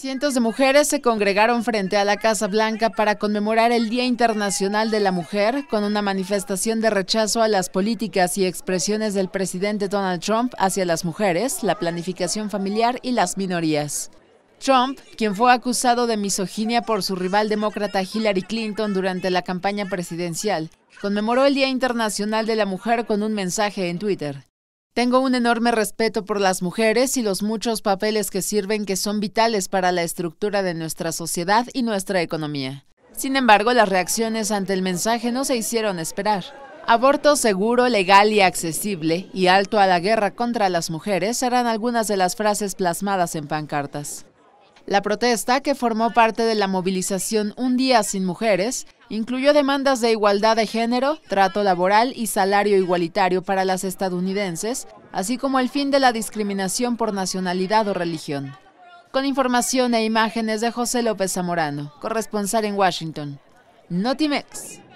Cientos de mujeres se congregaron frente a la Casa Blanca para conmemorar el Día Internacional de la Mujer con una manifestación de rechazo a las políticas y expresiones del presidente Donald Trump hacia las mujeres, la planificación familiar y las minorías. Trump, quien fue acusado de misoginia por su rival demócrata Hillary Clinton durante la campaña presidencial, conmemoró el Día Internacional de la Mujer con un mensaje en Twitter. Tengo un enorme respeto por las mujeres y los muchos papeles que sirven que son vitales para la estructura de nuestra sociedad y nuestra economía. Sin embargo, las reacciones ante el mensaje no se hicieron esperar. Aborto seguro, legal y accesible y alto a la guerra contra las mujeres serán algunas de las frases plasmadas en pancartas. La protesta, que formó parte de la movilización Un Día Sin Mujeres, Incluyó demandas de igualdad de género, trato laboral y salario igualitario para las estadounidenses, así como el fin de la discriminación por nacionalidad o religión. Con información e imágenes de José López Zamorano, corresponsal en Washington. Notimex.